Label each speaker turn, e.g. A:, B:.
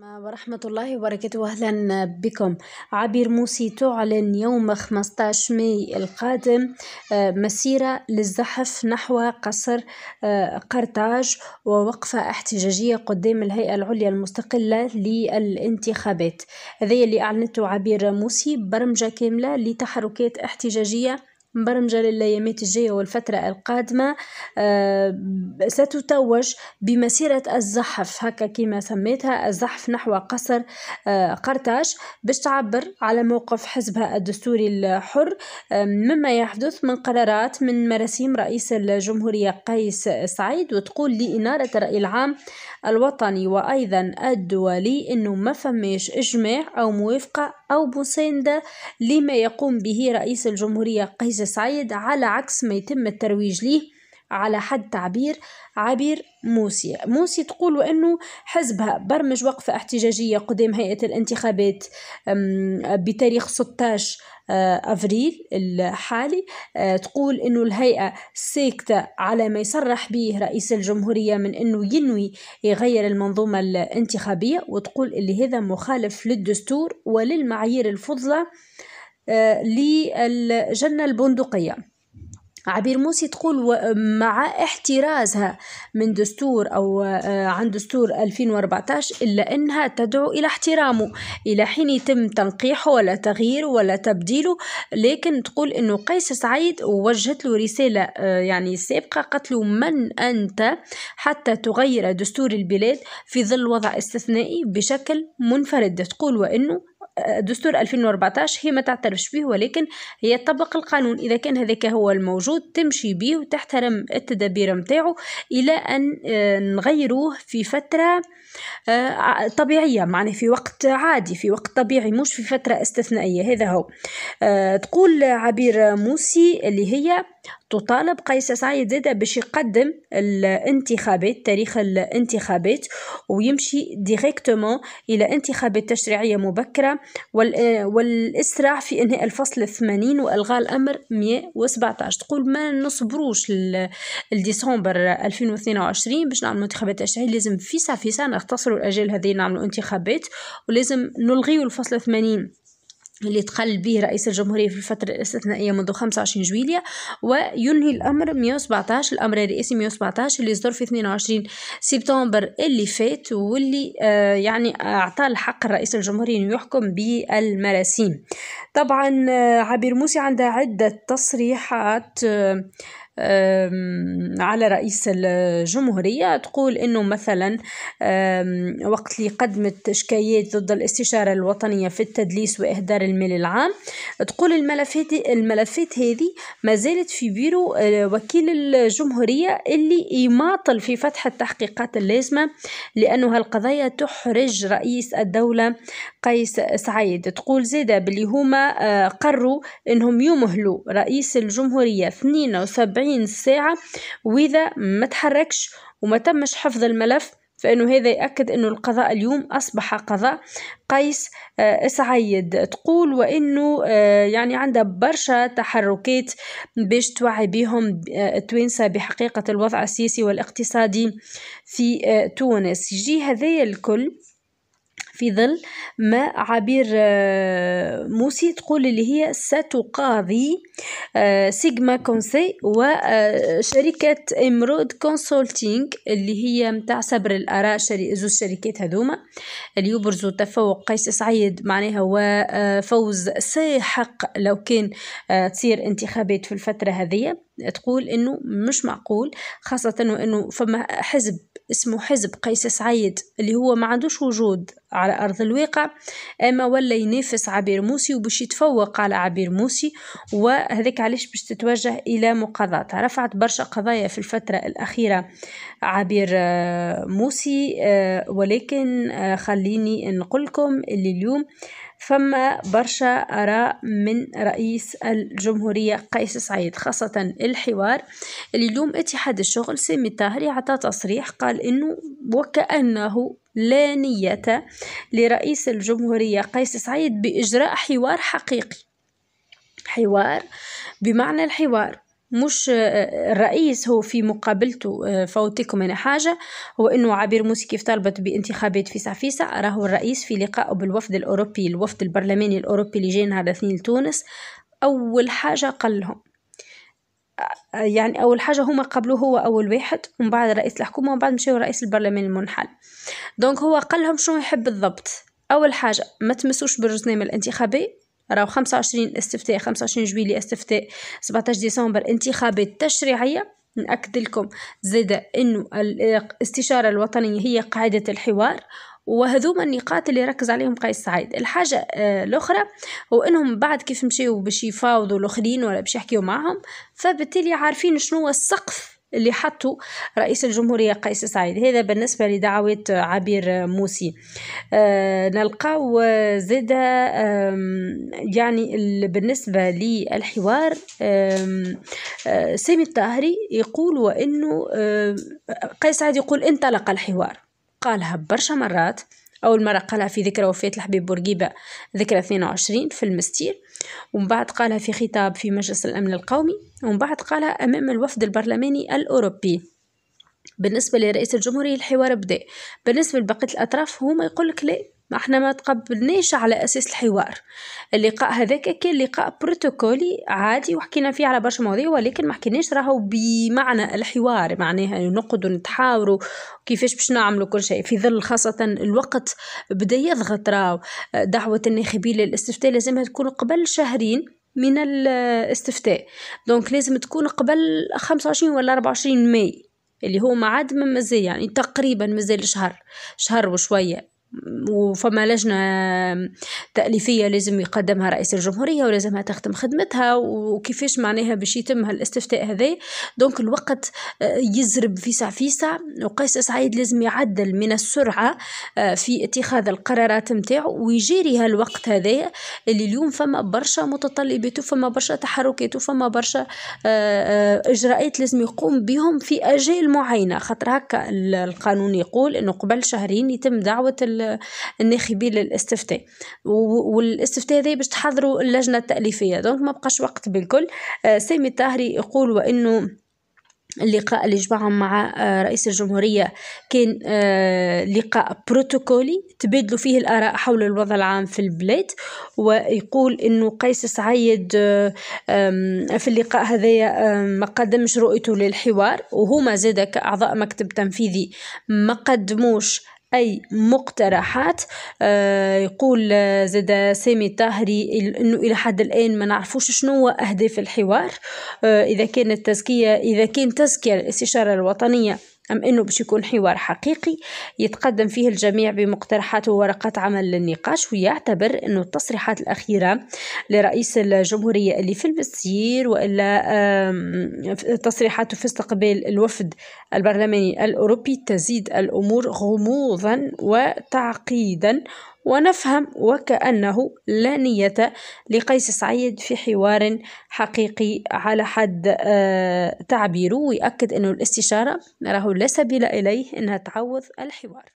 A: ورحمة الله وبركاته أهلا بكم عبير موسي تعلن يوم 15 ماي القادم آه، مسيرة للزحف نحو قصر آه، قرطاج ووقفة احتجاجية قدام الهيئة العليا المستقلة للانتخابات هذا اللي أعلنته عبير موسي برمجة كاملة لتحركات احتجاجية مبرمجة للأيامات الجاية والفترة القادمة آه، ستتوج بمسيرة الزحف هكا كما سميتها الزحف نحو قصر آه، قرطاج باش تعبر على موقف حزبها الدستوري الحر آه، مما يحدث من قرارات من مراسيم رئيس الجمهورية قيس سعيد وتقول لإنارة الرأي العام الوطني وأيضا الدولي أنه ما فماش إجماع أو موافقة أو مساندة لما يقوم به رئيس الجمهورية قيس ترويج على عكس ما يتم الترويج ليه على حد تعبير عبير موسي موسي تقول أنه حزبها برمج وقفة احتجاجية قدام هيئة الانتخابات بتاريخ 16 آه، أفريل الحالي آه، تقول أنه الهيئة ساكتة على ما يصرح به رئيس الجمهورية من أنه ينوي يغير المنظومة الانتخابية وتقول اللي هذا مخالف للدستور وللمعايير الفضلة للجنة البندقية عبير موسي تقول مع احترازها من دستور أو آه، عن دستور 2014 إلا أنها تدعو إلى احترامه إلى حين يتم تنقيحه ولا تغييره ولا تبديله لكن تقول أنه قيس سعيد وجهت له رسالة آه، يعني سابقة قالت له من أنت حتى تغير دستور البلاد في ظل وضع استثنائي بشكل منفرد تقول وأنه دستور 2014 هي ما تعترفش به ولكن هي تطبق القانون إذا كان هذاك هو الموجود تمشي به وتحترم التدابير متاعه إلى أن آه، نغيروه في فترة آه، طبيعية معنى في وقت عادي في وقت طبيعي مش في فترة استثنائية هذا هو آه، تقول عبير موسي اللي هي تطالب قيس سعيد زادة باش يقدم الانتخابات تاريخ الانتخابات ويمشي ديريكتومون إلى انتخابات تشريعية مبكرة والإسراع في إنهاء الفصل الثمانين وإلغاء الأمر 117 تقول ما نصبروش لديسمبر 2022 باش نعملوا انتخابات تشريعية لازم فيسع فيسع نختصروا الأجال هذه نعملوا انتخابات ولازم نلغيو الفصل 80 اللي تخل به رئيس الجمهورية في الفترة الاستثنائية منذ 25 جويلية وينهي الأمر 117 الأمر الرئيسي 117 اللي صدر في 22 سبتمبر اللي فات واللي آه، يعني أعطى الحق الرئيس الجمهورية أنه يحكم بالمراسيم طبعا آه، عبير موسي عندها عدة تصريحات آه، على رئيس الجمهورية تقول أنه مثلا وقت اللي قدمت شكايات ضد الاستشارة الوطنية في التدليس وإهدار المال العام تقول الملفات الملفات هذه ما زالت في بيرو أه، وكيل الجمهورية اللي يماطل في فتح التحقيقات اللازمة لأنه هالقضايا تحرج رئيس الدولة قيس سعيد تقول زادة باللي هما أه، قروا أنهم يمهلوا رئيس الجمهورية 72 48 ساعة وإذا ما تحركش وما تمش حفظ الملف فإنه هذا يأكد أنه القضاء اليوم أصبح قضاء قيس آه، سعيد تقول وأنه آه، يعني عندها برشا تحركات باش توعي بهم آه، التوانسة بحقيقة الوضع السياسي والاقتصادي في تونس يجي هذايا الكل في ظل ما عبير آه، موسي تقول اللي هي ستقاضي آه، سيجما كونسي وشركة آه، إمرود كونسولتينج اللي هي متاع سبر الآراء زوز شركات هذوما اللي يبرزوا تفوق قيس سعيد معناها وفوز فوز ساحق لو كان تصير انتخابات في الفترة هذه تقول انه مش معقول خاصة وانه فما حزب اسمه حزب قيس سعيد اللي هو ما عندوش وجود على أرض الواقع أما ولا ينافس عبير موسي وباش يتفوق على عبير موسي وهذاك علاش باش تتوجه إلى مقاضاتها رفعت برشا قضايا في الفترة الأخيرة عبير آه، موسي آه، ولكن آه، خليني نقولكم اللي اليوم فما برشا آراء من رئيس الجمهورية قيس سعيد خاصة الحوار اللي اليوم اتحاد الشغل سامي الطاهري عطى تصريح قال إنه وكأنه لا نية لرئيس الجمهورية قيس سعيد بإجراء حوار حقيقي حوار بمعنى الحوار مش الرئيس آه، هو في مقابلته آه، فوتكم أنا حاجة هو أنه عبير موسي كيف طالبت بانتخابات في سعفيسة راهو الرئيس في لقائه بالوفد الأوروبي الوفد البرلماني الأوروبي اللي جاي نهار الاثنين لتونس أول حاجة قال لهم يعني أول حاجة هما قبلوه هو أول واحد ومن بعد رئيس الحكومة ومن بعد مشاو رئيس البرلمان المنحل دونك هو قال لهم شنو يحب بالضبط أول حاجة ما تمسوش بالرزنامة الانتخابي راهو 25 استفتاء 25 جويلي استفتاء 17 ديسمبر انتخابات تشريعية نأكد لكم زيد أنه الاستشارة الوطنية هي قاعدة الحوار وهذوما النقاط اللي ركز عليهم قيس سعيد الحاجه آه، الاخرى هو انهم بعد كيف مشيو باش يفاوضوا الاخرين ولا باش يحكيو معاهم فبالتالي عارفين شنو هو السقف اللي حطوا رئيس الجمهورية قيس سعيد هذا بالنسبة لدعوات عبير موسي أه نلقاو زادة يعني بالنسبة للحوار آه، سامي الطاهري يقول وأنه قيس سعيد يقول انطلق الحوار قالها برشا مرات أول مرة قالها في ذكرى وفاة الحبيب بورقيبة ذكرى 22 في المستير ومن بعد قالها في خطاب في مجلس الأمن القومي ومن بعد قالها أمام الوفد البرلماني الأوروبي بالنسبة لرئيس الجمهورية الحوار بدأ بالنسبة لبقية الأطراف هما يقولك لا ما احنا ما تقبلناش على اساس الحوار اللقاء هذاك كان لقاء بروتوكولي عادي وحكينا فيه على برشا مواضيع ولكن ما حكيناش راهو بمعنى الحوار معناها نقعدوا نتحاوروا كيفاش باش نعملوا كل شيء في ظل خاصه الوقت بدا يضغط راو دعوه الناخبين للاستفتاء لازمها تكون قبل شهرين من الاستفتاء دونك لازم تكون قبل 25 ولا 24 ماي اللي هو ما عاد مازال يعني تقريبا مازال شهر شهر وشويه وفما لجنة تأليفية لازم يقدمها رئيس الجمهورية ولازمها تخدم خدمتها وكيفاش معناها باش يتم هالاستفتاء هذا دونك الوقت آه، يزرب فيسع فيسع وقيس سعيد لازم يعدل من السرعة آه، في اتخاذ القرارات متاعو ويجاري هالوقت هذا اللي اليوم فما برشا متطلبات وفما برشا تحركات وفما برشا آه، إجراءات لازم يقوم بهم في أجال معينة خاطر هكا القانون يقول إنه قبل شهرين يتم دعوة الناخبين للاستفتاء والاستفتاء هذا باش تحضروا اللجنه التاليفيه دونك ما بقاش وقت بالكل آه، سامي الطاهري يقول وانه اللقاء اللي جمعهم مع آه، رئيس الجمهورية كان آه، لقاء بروتوكولي تبادلوا فيه الآراء حول الوضع العام في البلاد ويقول أنه قيس سعيد في اللقاء هذايا ما قدمش رؤيته للحوار وهما زاد كأعضاء مكتب تنفيذي ما قدموش أي مقترحات آه، يقول آه، زاد سامي الطاهري أنه إلى حد الآن ما نعرفوش شنو أهداف الحوار آه، إذا كانت تزكية إذا كان تزكية الاستشارة الوطنية أم أنه باش يكون حوار حقيقي يتقدم فيه الجميع بمقترحات وورقات عمل للنقاش ويعتبر أنه التصريحات الأخيرة لرئيس الجمهورية اللي في المسير وإلا تصريحاته في استقبال الوفد البرلماني الأوروبي تزيد الأمور غموضا وتعقيدا ونفهم وكأنه لا نية لقيس سعيد في حوار حقيقي على حد آه، تعبيره ويأكد أن الاستشارة نراه لا سبيل إليه أنها تعوض الحوار